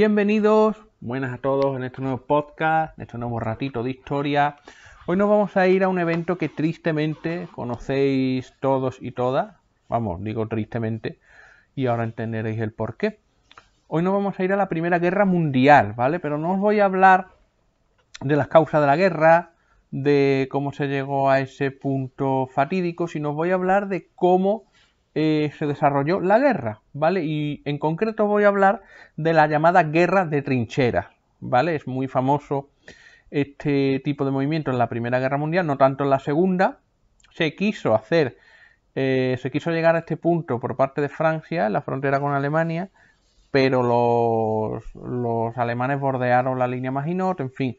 Bienvenidos, buenas a todos en este nuevo podcast, en este nuevo ratito de historia. Hoy nos vamos a ir a un evento que tristemente conocéis todos y todas. Vamos, digo tristemente, y ahora entenderéis el por qué. Hoy nos vamos a ir a la Primera Guerra Mundial, ¿vale? Pero no os voy a hablar de las causas de la guerra, de cómo se llegó a ese punto fatídico, sino os voy a hablar de cómo eh, se desarrolló la guerra, ¿vale? Y en concreto voy a hablar de la llamada guerra de trincheras, ¿vale? Es muy famoso este tipo de movimiento en la Primera Guerra Mundial, no tanto en la Segunda. Se quiso hacer, eh, se quiso llegar a este punto por parte de Francia, en la frontera con Alemania, pero los, alemanes bordearon la línea Maginot, en fin.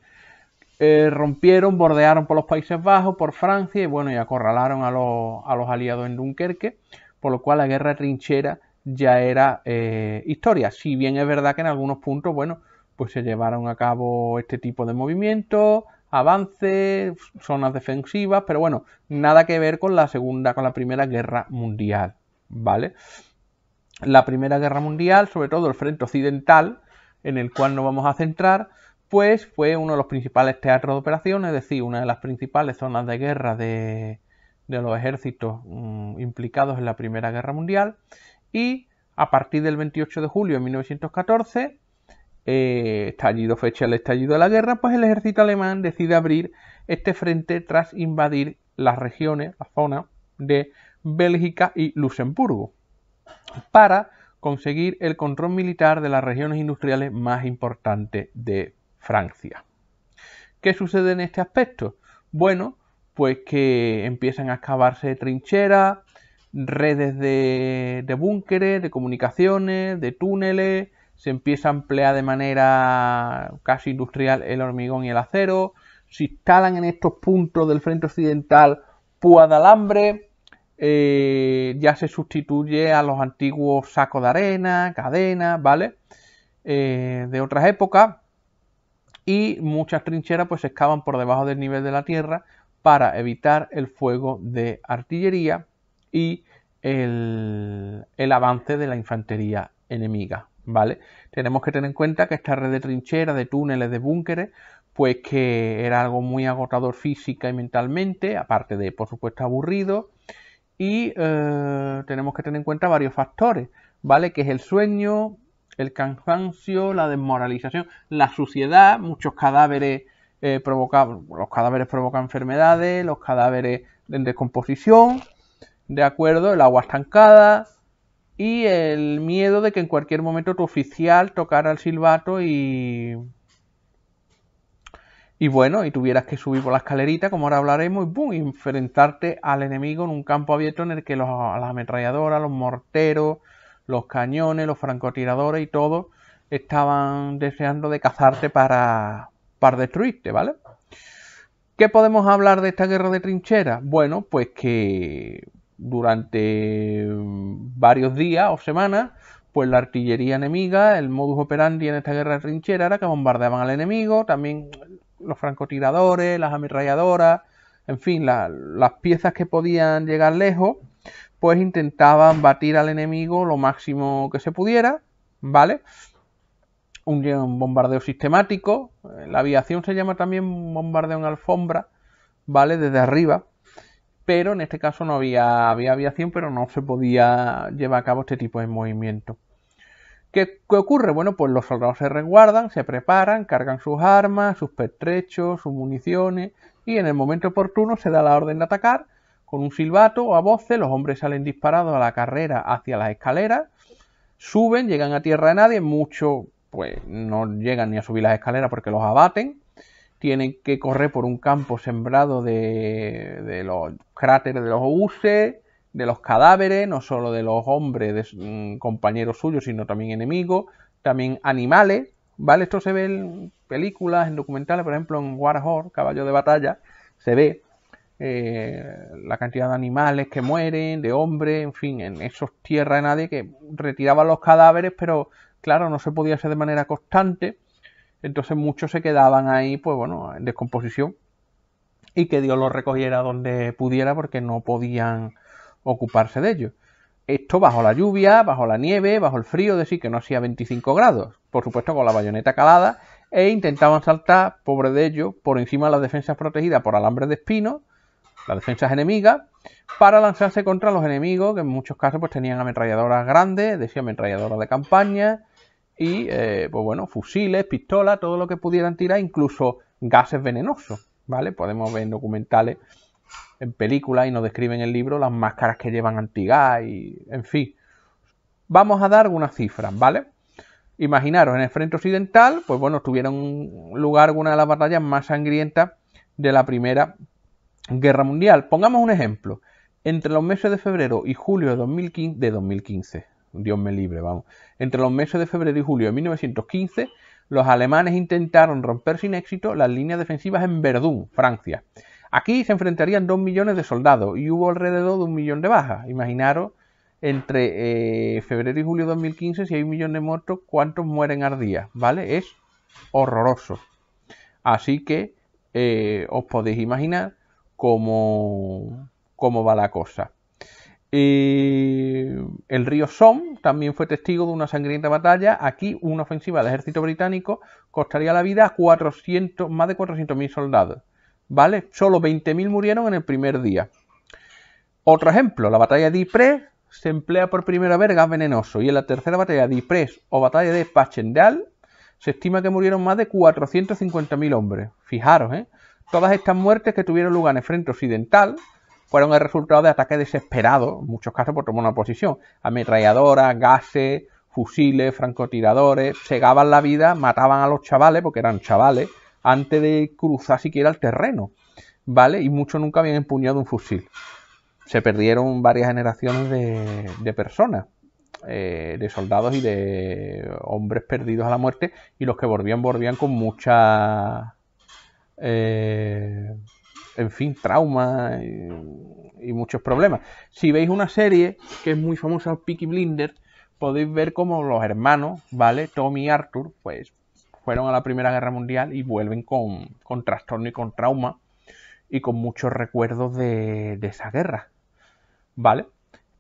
Eh, rompieron, bordearon por los Países Bajos, por Francia y bueno, y acorralaron a los aliados en Dunkerque por lo cual la guerra trinchera ya era eh, historia. Si bien es verdad que en algunos puntos, bueno, pues se llevaron a cabo este tipo de movimientos, avances, zonas defensivas, pero bueno, nada que ver con la segunda, con la primera guerra mundial, ¿vale? La primera guerra mundial, sobre todo el frente occidental, en el cual nos vamos a centrar, pues fue uno de los principales teatros de operaciones, es decir, una de las principales zonas de guerra de, de los ejércitos mm, implicados en la Primera Guerra Mundial y a partir del 28 de julio de 1914, eh, estallido fecha el estallido de la guerra, pues el ejército alemán decide abrir este frente tras invadir las regiones, la zona de Bélgica y Luxemburgo, para conseguir el control militar de las regiones industriales más importantes de Francia. ¿Qué sucede en este aspecto? Bueno, pues que empiezan a excavarse trincheras, redes de, búnkeres, de comunicaciones, de túneles, se empieza a emplear de manera casi industrial el hormigón y el acero, se instalan en estos puntos del frente occidental púas de alambre, eh, ya se sustituye a los antiguos sacos de arena, cadenas, ¿vale? Eh, de otras épocas y muchas trincheras pues se excavan por debajo del nivel de la tierra para evitar el fuego de artillería y el, avance de la infantería enemiga. ¿Vale? Tenemos que tener en cuenta que esta red de trincheras, de túneles, de búnkeres, pues que era algo muy agotador física y mentalmente, aparte de, por supuesto, aburrido. Y eh, tenemos que tener en cuenta varios factores, ¿vale? Que es el sueño, el cansancio, la desmoralización, la suciedad, muchos cadáveres eh, los cadáveres provocan enfermedades, los cadáveres en descomposición, ¿de acuerdo? El agua estancada y el miedo de que en cualquier momento tu oficial tocara el silbato y... Y bueno, y tuvieras que subir por la escalerita, como ahora hablaremos, y enfrentarte al enemigo en un campo abierto en el que las ametralladoras, los morteros, los cañones, los francotiradores y todo estaban deseando de cazarte para, par destruirte, ¿vale? ¿Qué podemos hablar de esta guerra de trinchera? Bueno, pues que durante varios días o semanas, pues la artillería enemiga, el modus operandi en esta guerra de trinchera era que bombardeaban al enemigo, también los francotiradores, las ametralladoras, en fin, las piezas que podían llegar lejos, pues intentaban batir al enemigo lo máximo que se pudiera, ¿vale? un bombardeo sistemático, eh, la aviación se llama también bombardeo en alfombra, ¿vale? Desde arriba, pero en este caso no había, había aviación, pero no se podía llevar a cabo este tipo de movimiento. ¿Qué, ocurre? Bueno, pues los soldados se resguardan, se preparan, cargan sus armas, sus pertrechos, sus municiones y en el momento oportuno se da la orden de atacar. Con un silbato o a voces los hombres salen disparados a la carrera hacia las escaleras, suben, llegan a tierra de nadie, mucho pues no llegan ni a subir las escaleras porque los abaten. Tienen que correr por un campo sembrado de, los cráteres de los obuses, e, de los cadáveres, no solo de los hombres, de mm, compañeros suyos, sino también enemigos, también animales, ¿vale? Esto se ve en películas, en documentales, por ejemplo, en War Horse, Caballo de Batalla, se ve eh, la cantidad de animales que mueren, de hombres, en fin, en esos tierras nadie que retiraban los cadáveres, pero claro, no se podía hacer de manera constante, entonces muchos se quedaban ahí, pues bueno, en descomposición y que Dios los recogiera donde pudiera porque no podían ocuparse de ellos. Esto bajo la lluvia, bajo la nieve, bajo el frío, decir, que no hacía 25 grados. Por supuesto, con la bayoneta calada, e intentaban saltar, pobre de ellos, por encima de las defensas protegidas por alambres de espino, las defensas enemigas, para lanzarse contra los enemigos, que en muchos casos pues tenían ametralladoras grandes, decía ametralladoras de campaña, y, eh, pues bueno, fusiles, pistolas, todo lo que pudieran tirar, incluso gases venenosos, ¿vale? Podemos ver en documentales, en películas y nos describen en el libro las máscaras que llevan antigas y, en fin. Vamos a dar algunas cifras, ¿vale? Imaginaros, en el frente occidental, pues bueno, tuvieron lugar una de las batallas más sangrientas de la Primera Guerra Mundial. Pongamos un ejemplo. Entre los meses de febrero y julio de de 2015 Dios me libre, vamos. Entre los meses de febrero y julio de 1915, los alemanes intentaron romper sin éxito las líneas defensivas en Verdún, Francia. Aquí se enfrentarían dos millones de soldados y hubo alrededor de un millón de bajas. Imaginaros entre eh, febrero y julio de 2015, si hay un millón de muertos, ¿cuántos mueren al día? ¿Vale? Es horroroso. Así que eh, os podéis imaginar cómo va la cosa el río Somme también fue testigo de una sangrienta batalla. Aquí una ofensiva del ejército británico costaría la vida a 400, más de 400.000 soldados. ¿Vale? Solo 20.000 murieron en el primer día. Otro ejemplo, la batalla de Ypres se emplea por primera vez gas venenoso y en la tercera batalla de Ypres o batalla de Pachendal se estima que murieron más de 450.000 hombres. Fijaros, ¿eh? Todas estas muertes que tuvieron lugar en el frente occidental, fueron el resultado de ataques desesperados, en muchos casos por tomar una posición. Ametralladoras, gases, fusiles, francotiradores, cegaban la vida, mataban a los chavales, porque eran chavales, antes de cruzar siquiera el terreno, ¿vale? Y muchos nunca habían empuñado un fusil. Se perdieron varias generaciones de, personas, eh, de soldados y de hombres perdidos a la muerte, y los que volvían, volvían con mucha... Eh, en fin, trauma y, muchos problemas. Si veis una serie que es muy famosa, Peaky Blinder, podéis ver cómo los hermanos, ¿vale? Tommy y Arthur, pues fueron a la Primera Guerra Mundial y vuelven con, trastorno y con trauma y con muchos recuerdos de, esa guerra, ¿vale?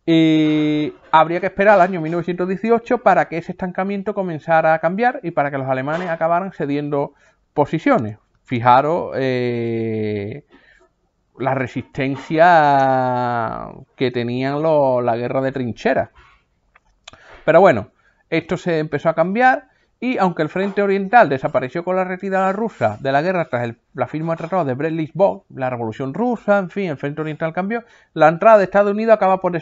Y habría que esperar al año 1918 para que ese estancamiento comenzara a cambiar y para que los alemanes acabaran cediendo posiciones. Fijaros eh, la resistencia que tenían la guerra de trincheras. Pero bueno, esto se empezó a cambiar y aunque el Frente Oriental desapareció con la retirada rusa de la guerra tras el, la firma de tratados de brest la Revolución Rusa, en fin, el Frente Oriental cambió, la entrada de Estados Unidos acaba por eh,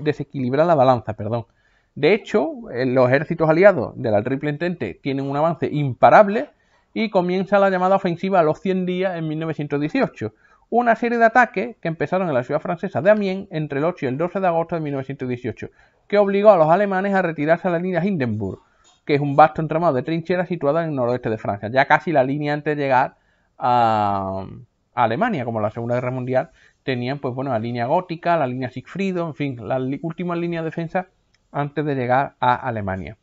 desequilibrar la balanza, perdón. De hecho, eh, los ejércitos aliados de la Triple Entente tienen un avance imparable y comienza la llamada ofensiva a los 100 días en 1918 una serie de ataques que empezaron en la ciudad francesa de Amiens entre el 8 y el 12 de agosto de 1918, que obligó a los alemanes a retirarse a la línea Hindenburg, que es un vasto entramado de trincheras situada en el noroeste de Francia, ya casi la línea antes de llegar a, Alemania, como la Segunda Guerra Mundial, tenían pues bueno la línea gótica, la línea Siegfriedo, en fin, la última línea de defensa antes de llegar a Alemania.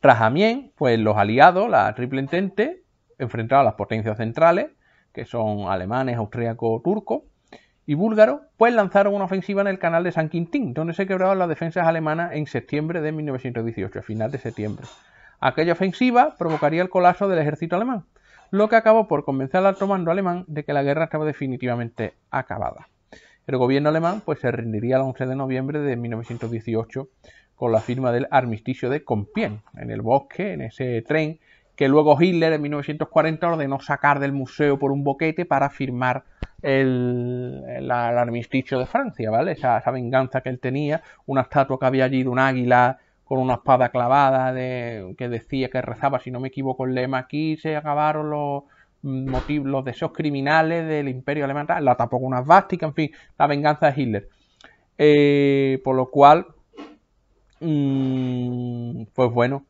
Tras Amiens, pues los aliados, la Triple Entente, enfrentaron a las potencias centrales, que son alemanes, austríacos, turcos y búlgaros, pues lanzaron una ofensiva en el canal de San Quintín, donde se quebraron las defensas alemanas en septiembre de 1918, a final de septiembre. Aquella ofensiva provocaría el colapso del ejército alemán, lo que acabó por convencer al alto mando alemán de que la guerra estaba definitivamente acabada. El gobierno alemán pues, se rendiría el 11 de noviembre de 1918 con la firma del armisticio de Compiègne, en el bosque, en ese tren que luego Hitler en 1940 ordenó sacar del museo por un boquete para firmar el, el, armisticio de Francia, ¿vale? Esa, venganza que él tenía, una estatua que había allí de un águila con una espada clavada de, que decía que rezaba, si no me equivoco, el lema aquí se acabaron los deseos criminales del imperio alemán, la tapó con una vástica, en fin, la venganza de Hitler. Eh, por lo cual, mm, pues bueno,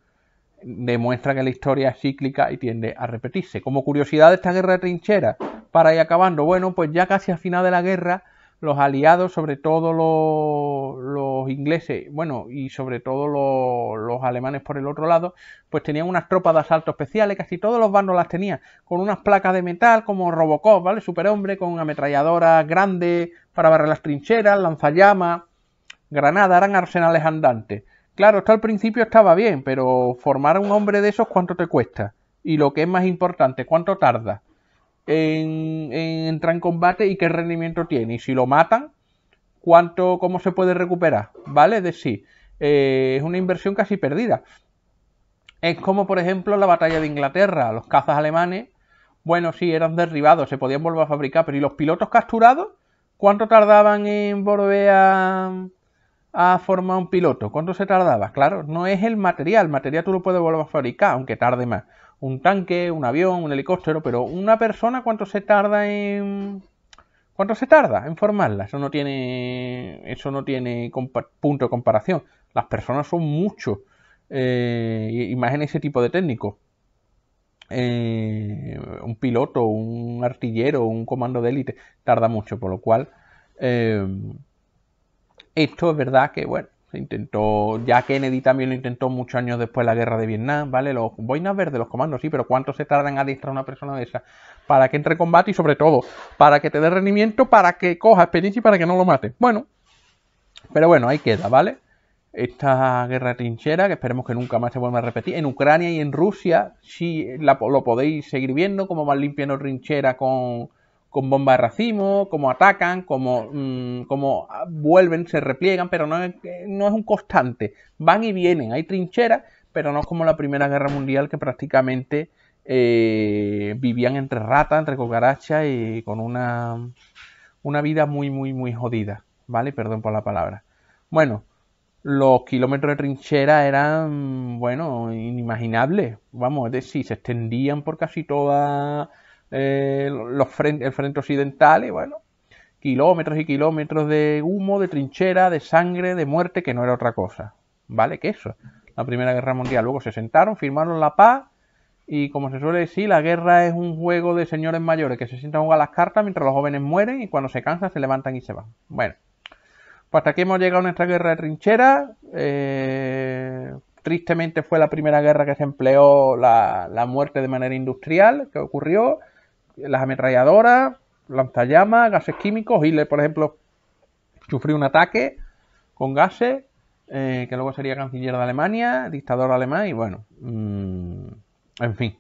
demuestra que la historia es cíclica y tiende a repetirse. Como curiosidad de esta guerra de trincheras, para ir acabando, bueno, pues ya casi al final de la guerra, los aliados, sobre todo los, ingleses, bueno, y sobre todo los, alemanes por el otro lado, pues tenían unas tropas de asalto especiales, casi todos los bandos las tenían, con unas placas de metal como Robocop, ¿vale? Superhombre, con ametralladoras grandes para barrer las trincheras, lanzallamas, granadas, eran arsenales andantes. Claro, esto al principio estaba bien, pero formar a un hombre de esos, ¿cuánto te cuesta? Y lo que es más importante, ¿cuánto tarda en, entrar en combate y qué rendimiento tiene? Y si lo matan, ¿cuánto, cómo se puede recuperar? ¿Vale? Es decir, eh, es una inversión casi perdida. Es como, por ejemplo, la batalla de Inglaterra. Los cazas alemanes, bueno, sí, eran derribados, se podían volver a fabricar, pero ¿y los pilotos capturados? ¿Cuánto tardaban en volver a, a formar un piloto. ¿Cuánto se tardaba? Claro, no es el material. El material tú lo puedes volver a fabricar, aunque tarde más. Un tanque, un avión, un helicóptero, pero una persona, ¿cuánto se tarda en... ¿Cuánto se tarda en formarla? Eso no tiene, eso no tiene punto de comparación. Las personas son mucho. Eh, imagina ese tipo de técnico. Eh, un piloto, un artillero, un comando de élite, tarda mucho, por lo cual eh, esto es verdad que, bueno, se intentó, ya Kennedy también lo intentó muchos años después de la guerra de Vietnam, ¿vale? Los boinas verdes, los comandos, sí, pero ¿cuánto se tardan a distraer a una persona de esa? Para que entre en combate y sobre todo, para que te dé rendimiento, para que coja experiencia y para que no lo mate. Bueno, pero bueno, ahí queda, ¿vale? Esta guerra trinchera, que esperemos que nunca más se vuelva a repetir, en Ucrania y en Rusia, sí la, lo podéis seguir viendo, como van limpiando trinchera con con bomba de racimo, cómo atacan, cómo, mm, ah, vuelven, se repliegan, pero no es, eh, no es un constante. Van y vienen, hay trincheras, pero no es como la Primera Guerra Mundial que prácticamente eh, vivían entre ratas, entre cocarachas y con una, una vida muy, muy, muy jodida. ¿Vale? Perdón por la palabra. Bueno, los kilómetros de trinchera eran, bueno, inimaginables. Vamos, es decir, se extendían por casi toda eh, los el frente occidental y bueno, kilómetros y kilómetros de humo, de trinchera, de sangre, de muerte, que no era otra cosa, ¿vale? Que eso, la Primera Guerra Mundial. Luego se sentaron, firmaron la paz y como se suele decir, la guerra es un juego de señores mayores que se sientan a jugar las cartas mientras los jóvenes mueren y cuando se cansan se levantan y se van. Bueno, pues hasta aquí hemos llegado a nuestra guerra de trinchera. Eh, tristemente fue la primera guerra que se empleó la, la muerte de manera industrial, que ocurrió las ametralladoras, lanzallamas, gases químicos. Hitler, por ejemplo, sufrió un ataque con gases, eh, que luego sería canciller de Alemania, dictador alemán, y bueno, mm, en fin,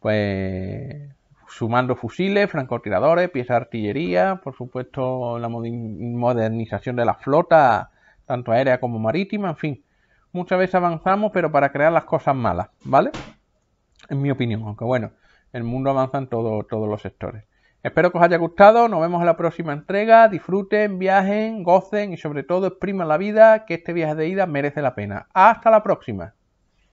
pues sumando fusiles, francotiradores, piezas de artillería, por supuesto la modernización de la flota, tanto aérea como marítima, en fin. Muchas veces avanzamos, pero para crear las cosas malas, ¿vale? En mi opinión, aunque bueno, el mundo avanza en todos los sectores. Espero que os haya gustado, nos vemos en la próxima entrega, disfruten, viajen, gocen y sobre todo expriman la vida, que este viaje de ida merece la pena. Hasta la próxima.